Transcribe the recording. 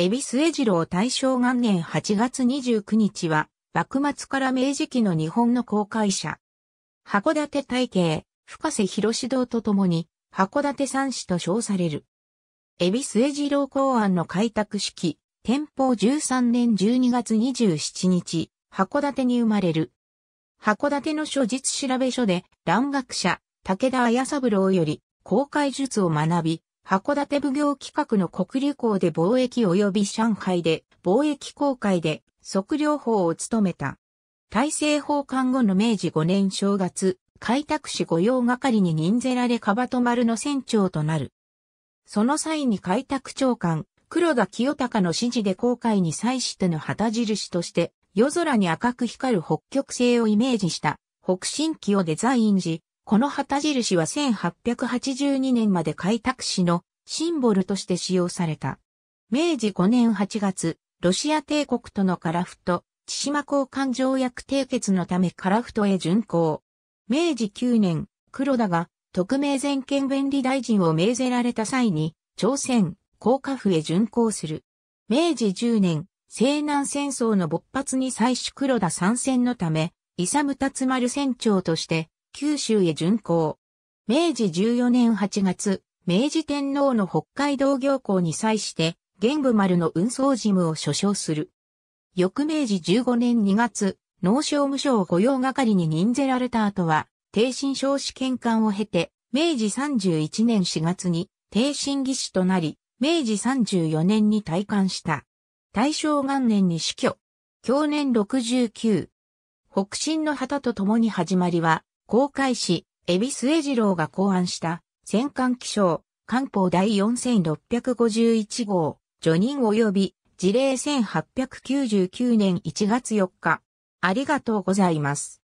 エビスエジロー大正元年8月29日は、幕末から明治期の日本の公開者。函館体系、深瀬広志堂と共に、函館三市と称される。エビスエジロー公安の開拓式、天保13年12月27日、函館に生まれる。函館の書実調べ書で、蘭学者、武田綾三郎より、公開術を学び、函館奉行企画の国旅行で貿易及び上海で貿易公開で測量法を務めた。大政奉還後の明治5年正月、開拓使御用係に任ぜられカバト丸の船長となる。その際に開拓長官、黒田清隆の指示で航海に際しての旗印として、夜空に赤く光る北極星をイメージした北新機をデザインし、この旗印は1882年まで開拓市のシンボルとして使用された。明治5年8月、ロシア帝国とのカラフト、千島交換条約締結のためカラフトへ巡行。明治9年、黒田が特命全権便利大臣を命ぜられた際に、朝鮮、高架府へ巡行する。明治10年、西南戦争の勃発に際し黒田参戦のため、勇達丸船長として、九州へ巡行。明治14年8月、明治天皇の北海道行行に際して、玄武丸の運送事務を所掌する。翌明治15年2月、農商務省雇用係に任ぜられた後は、定心少子喧官を経て、明治31年4月に定心技師となり、明治34年に退官した。大正元年に死去。去年69。北進の旗と共に始まりは、公開士、恵比寿江次郎が考案した、戦艦記章、艦砲第4651号、除任及び、事例1899年1月4日。ありがとうございます。